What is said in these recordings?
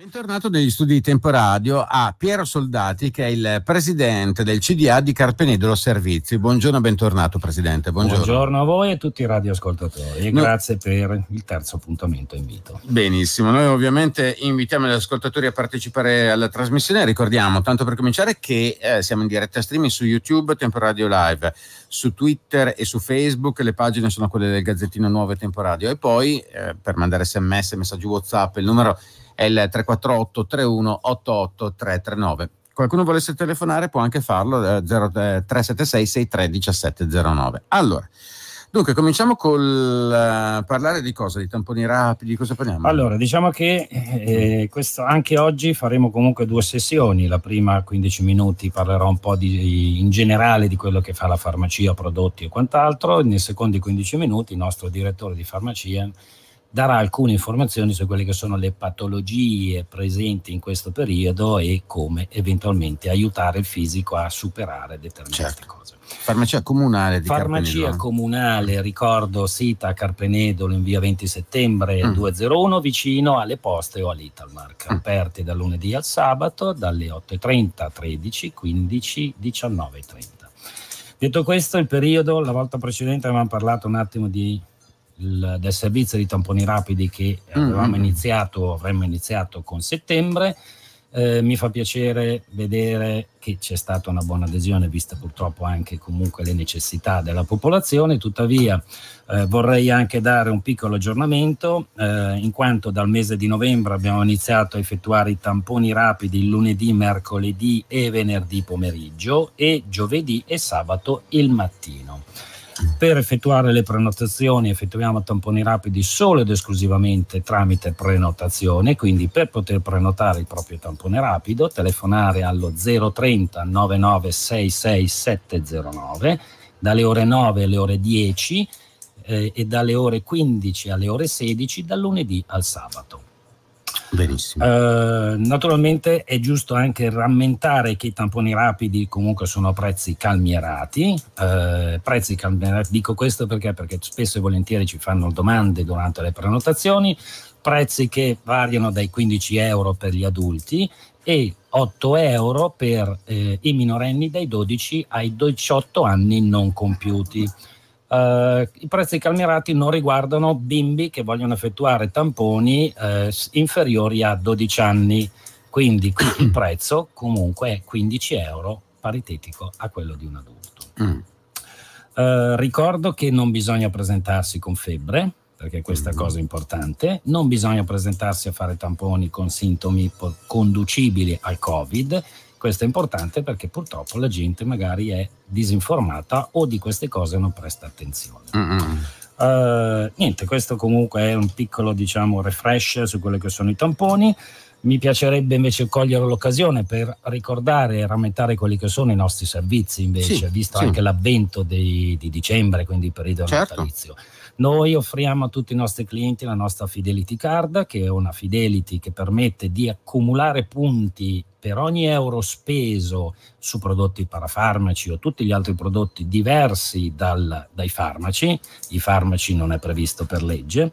Bentornato negli studi di Tempo Radio a Piero Soldati che è il presidente del CDA di Carpenedolo Servizi. Buongiorno, bentornato presidente. Buongiorno, Buongiorno a voi e a tutti i radioascoltatori e no. grazie per il terzo appuntamento invito. Benissimo, noi ovviamente invitiamo gli ascoltatori a partecipare alla trasmissione. Ricordiamo, tanto per cominciare, che eh, siamo in diretta streaming su YouTube, Tempo Radio Live, su Twitter e su Facebook. Le pagine sono quelle del Gazzettino Nuovo e Tempo Radio. E poi eh, per mandare sms, messaggi WhatsApp, il numero è è il 348 31 88 339. Qualcuno volesse telefonare può anche farlo eh, 376 63 1709. Allora, Dunque, cominciamo col uh, parlare di cosa? Di tamponi rapidi, cosa parliamo? Allora, diciamo che eh, mm. questo, anche oggi faremo comunque due sessioni. La prima 15 minuti parlerò un po' di, in generale di quello che fa la farmacia, prodotti e quant'altro. Nei secondi 15 minuti il nostro direttore di farmacia darà alcune informazioni su quelle che sono le patologie presenti in questo periodo e come eventualmente aiutare il fisico a superare determinate certo. cose. Farmacia comunale di Farmacia Carpenedolo. Eh? comunale, ricordo, sita a Carpenedolo in via 20 settembre mm. 201, vicino alle poste o all'Italmark, mm. aperte dal lunedì al sabato dalle 8.30, a 13, 15, 19.30. Detto questo, il periodo, la volta precedente avevamo parlato un attimo di il, del servizio di tamponi rapidi che mm, avevamo mm-hmm. iniziato, avremmo iniziato con settembre. Eh, mi fa piacere vedere che c'è stata una buona adesione, vista purtroppo anche comunque le necessità della popolazione. Tuttavia eh, vorrei anche dare un piccolo aggiornamento, eh, in quanto dal mese di novembre abbiamo iniziato a effettuare i tamponi rapidi lunedì, mercoledì e venerdì pomeriggio e giovedì e sabato il mattino. Per effettuare le prenotazioni effettuiamo tamponi rapidi solo ed esclusivamente tramite prenotazione, quindi per poter prenotare il proprio tampone rapido telefonare allo 030 9966 709 dalle ore 9 alle ore 10 eh, e dalle ore 15 alle ore 16 dal lunedì al sabato. Benissimo. Eh, naturalmente è giusto anche rammentare che i tamponi rapidi comunque sono prezzi calmierati. Eh, prezzi calmierati, dico questo perché? perché spesso e volentieri ci fanno domande durante le prenotazioni. Prezzi che variano dai 15 euro per gli adulti e 8 euro per eh, i minorenni dai 12 ai 18 anni non compiuti. Uh, I prezzi calmerati non riguardano bimbi che vogliono effettuare tamponi uh, inferiori a 12 anni, quindi il prezzo comunque è 15 euro paritetico a quello di un adulto. Mm. Uh, ricordo che non bisogna presentarsi con febbre, perché questa mm. cosa è importante, non bisogna presentarsi a fare tamponi con sintomi conducibili al Covid questo è importante perché purtroppo la gente magari è disinformata o di queste cose non presta attenzione. Uh, niente, questo comunque è un piccolo diciamo, refresh su quelli che sono i tamponi. Mi piacerebbe invece cogliere l'occasione per ricordare e rammentare quelli che sono i nostri servizi, invece, sì, visto sì. anche l'avvento dei, di dicembre, quindi il periodo certo. natalizio. Noi offriamo a tutti i nostri clienti la nostra Fidelity Card, che è una Fidelity che permette di accumulare punti per ogni euro speso su prodotti parafarmaci o tutti gli altri prodotti diversi dal, dai farmaci, i farmaci non è previsto per legge,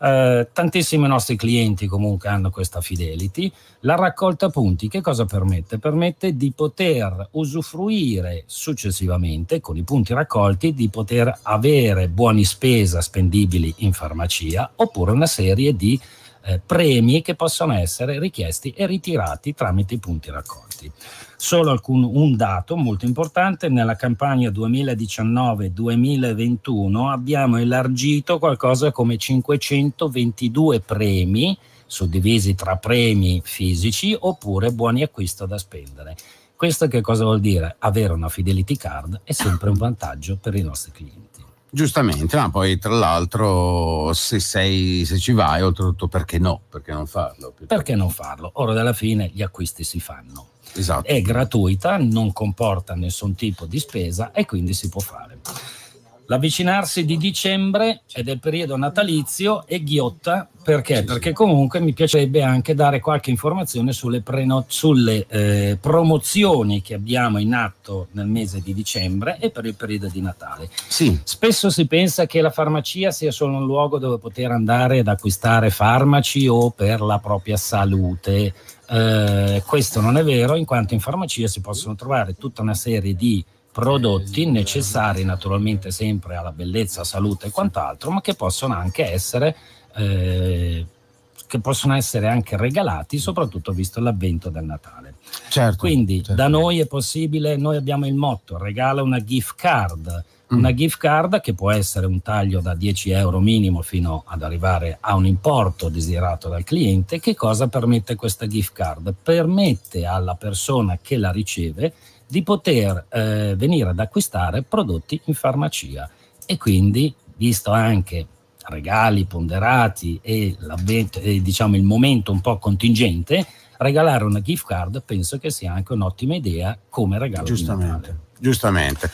eh, tantissimi nostri clienti comunque hanno questa fidelity. La raccolta punti che cosa permette? Permette di poter usufruire successivamente con i punti raccolti di poter avere buoni spesa spendibili in farmacia oppure una serie di eh, premi che possono essere richiesti e ritirati tramite i punti raccolti. Solo alcun, un dato molto importante, nella campagna 2019-2021 abbiamo elargito qualcosa come 522 premi, suddivisi tra premi fisici oppure buoni acquisto da spendere. Questo che cosa vuol dire? Avere una Fidelity Card è sempre un vantaggio per i nostri clienti. Giustamente, ma poi tra l'altro se, sei, se ci vai, oltretutto perché no? Perché non farlo? Perché non farlo? Ora alla fine gli acquisti si fanno. Esatto. È gratuita, non comporta nessun tipo di spesa e quindi si può fare. L'avvicinarsi di dicembre è del periodo natalizio e ghiotta perché? Perché comunque mi piacerebbe anche dare qualche informazione sulle, preno- sulle eh, promozioni che abbiamo in atto nel mese di dicembre e per il periodo di Natale. Sì. Spesso si pensa che la farmacia sia solo un luogo dove poter andare ad acquistare farmaci o per la propria salute. Eh, questo non è vero, in quanto in farmacia si possono trovare tutta una serie di prodotti necessari naturalmente sempre alla bellezza, salute e quant'altro, ma che possono anche essere eh, che possono essere anche regalati, soprattutto visto l'avvento del Natale. Certo, Quindi certo. da noi è possibile, noi abbiamo il motto, regala una gift card, mm. una gift card che può essere un taglio da 10 euro minimo fino ad arrivare a un importo desiderato dal cliente. Che cosa permette questa gift card? Permette alla persona che la riceve di poter eh, venire ad acquistare prodotti in farmacia e quindi, visto anche regali ponderati e, e diciamo, il momento un po' contingente, regalare una gift card penso che sia anche un'ottima idea come regalo. Giustamente, giustamente.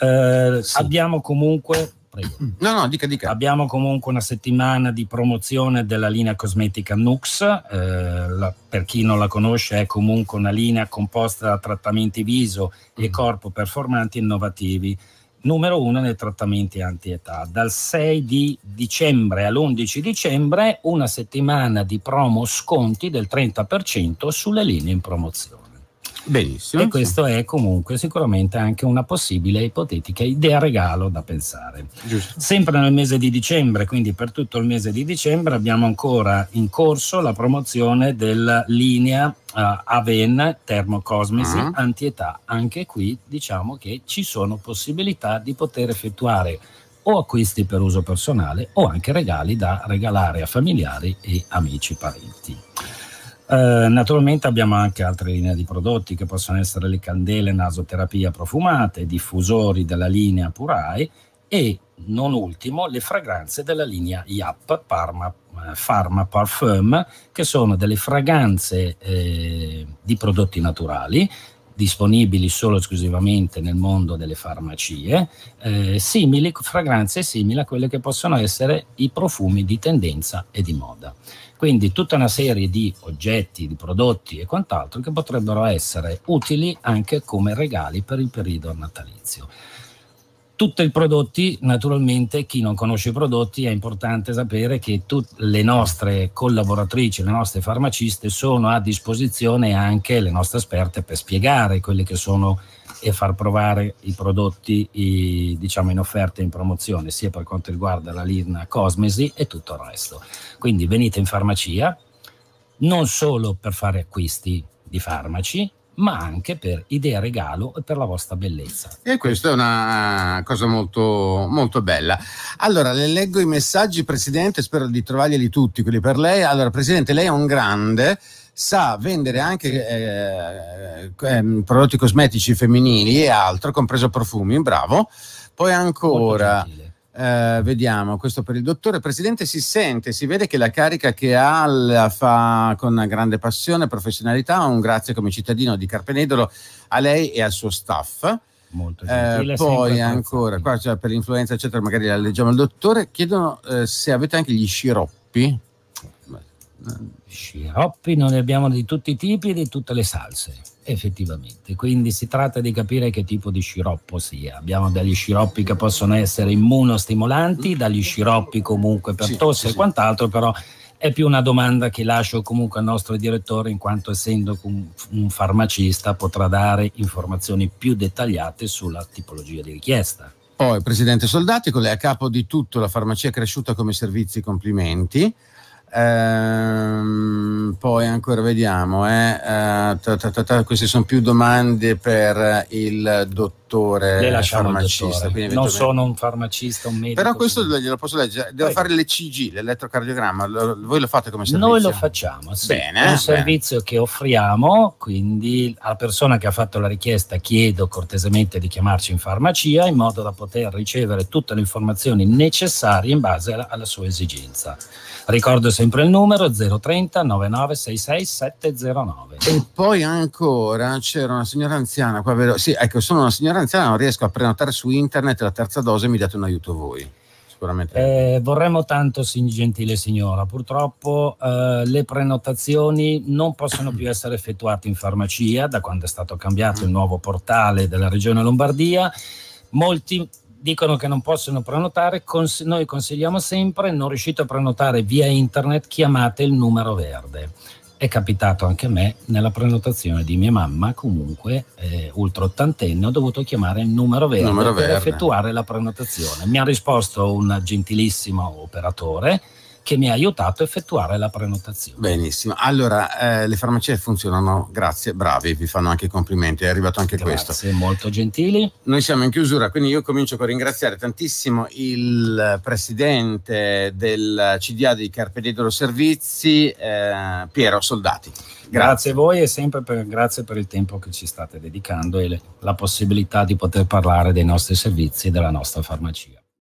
Eh, sì. Abbiamo comunque prego. Mm. No, no, dica, dica. Abbiamo comunque una settimana di promozione della linea cosmetica Nux, eh, la, per chi non la conosce è comunque una linea composta da trattamenti viso e mm. corpo performanti innovativi numero uno nei trattamenti anti-età. Dal 6 di dicembre all'11 dicembre una settimana di promo sconti del 30% sulle linee in promozione. Benissimo. E questo è comunque sicuramente anche una possibile ipotetica idea regalo da pensare. Giusto. Sempre nel mese di dicembre, quindi per tutto il mese di dicembre, abbiamo ancora in corso la promozione della linea uh, Aven Termocosmisi uh-huh. Mm-hmm. Antietà. Anche qui diciamo che ci sono possibilità di poter effettuare o acquisti per uso personale o anche regali da regalare a familiari e amici parenti. Eh, naturalmente abbiamo anche altre linee di prodotti che possono essere le candele nasoterapia profumate, diffusori della linea Purai e non ultimo le fragranze della linea IAP Parma, eh, Pharma Parfum che sono delle fragranze eh, di prodotti naturali disponibili solo esclusivamente nel mondo delle farmacie, eh, simili, fragranze simili a quelle che possono essere i profumi di tendenza e di moda. Quindi tutta una serie di oggetti, di prodotti e quant'altro che potrebbero essere utili anche come regali per il periodo natalizio. Tutti i prodotti, naturalmente chi non conosce i prodotti è importante sapere che tut- le nostre collaboratrici, le nostre farmaciste sono a disposizione anche le nostre esperte per spiegare quelli che sono i e far provare i prodotti i, diciamo, in offerta e in promozione, sia per quanto riguarda la Lirna Cosmesi e tutto il resto. Quindi venite in farmacia non solo per fare acquisti di farmaci, ma anche per idee regalo e per la vostra bellezza. E questa è una eh, cosa molto, molto bella. Allora, le leggo i messaggi, Presidente, spero di trovarglieli tutti, quelli per lei. Allora, Presidente, lei è un grande sa vendere anche eh, eh ehm, prodotti cosmetici femminili e altro, compreso profumi, bravo. Poi ancora, eh, vediamo, questo per il dottore. Presidente, si sente, si vede che la carica che ha la fa con grande passione, e professionalità, un grazie come cittadino di Carpenedolo a lei e al suo staff. Molto eh, poi ancora, qua cioè, per l'influenza eccetera, magari la leggiamo al dottore, chiedono eh, se avete anche gli sciroppi sciroppi non ne abbiamo di tutti i tipi e di tutte le salse, effettivamente. Quindi si tratta di capire che tipo di sciroppo sia. Abbiamo degli sciroppi che possono essere immunostimolanti, dagli sciroppi comunque per sì, tosse sì, e quant'altro, però è più una domanda che lascio comunque al nostro direttore, in quanto essendo un farmacista potrà dare informazioni più dettagliate sulla tipologia di richiesta. Poi, Presidente Soldati, con lei a capo di tutto la farmacia cresciuta come servizi complimenti. Ehm, poi ancora vediamo, eh, eh ta ta ta queste sono più domande per il dottore dottore le farmacista. Dottore. Non sono un farmacista, un medico. Però questo sì. glielo posso leggere, devo Prego. fare l'ECG, l'elettrocardiogramma, lo, voi lo fate come servizio? Noi lo facciamo, sì. Bene, è un bene. servizio che offriamo, quindi alla persona che ha fatto la richiesta chiedo cortesemente di chiamarci in farmacia in modo da poter ricevere tutte le informazioni necessarie in base alla, sua esigenza. Ricordo sempre il numero 030 9966 709. E poi ancora c'era una signora anziana qua, vero? Sì, ecco, sono una signora anziana anziana non riesco a prenotare su internet la terza dose, mi date un aiuto voi. Eh, vorremmo tanto, gentile signora. Purtroppo eh, le prenotazioni non possono più essere effettuate in farmacia da quando è stato cambiato il nuovo portale della Regione Lombardia. Molti dicono che non possono prenotare, cons- noi consigliamo sempre, non riuscite a prenotare via internet, chiamate il numero verde è capitato anche a me nella prenotazione di mia mamma, comunque eh, ultra ottantenne, ho dovuto chiamare il numero verde numero per verde. effettuare la prenotazione. Mi ha risposto un gentilissimo operatore che mi ha aiutato a effettuare la prenotazione. Benissimo, allora eh, le farmacie funzionano, grazie, bravi, vi fanno anche i complimenti, è arrivato anche grazie, questo. Grazie, molto gentili. Noi siamo in chiusura, quindi io comincio con ringraziare tantissimo il presidente del CDA di Carpe Servizi, eh, Piero Soldati. Grazie. grazie. a voi e sempre per, grazie per il tempo che ci state dedicando e le, la possibilità di poter parlare dei nostri servizi e della nostra farmacia.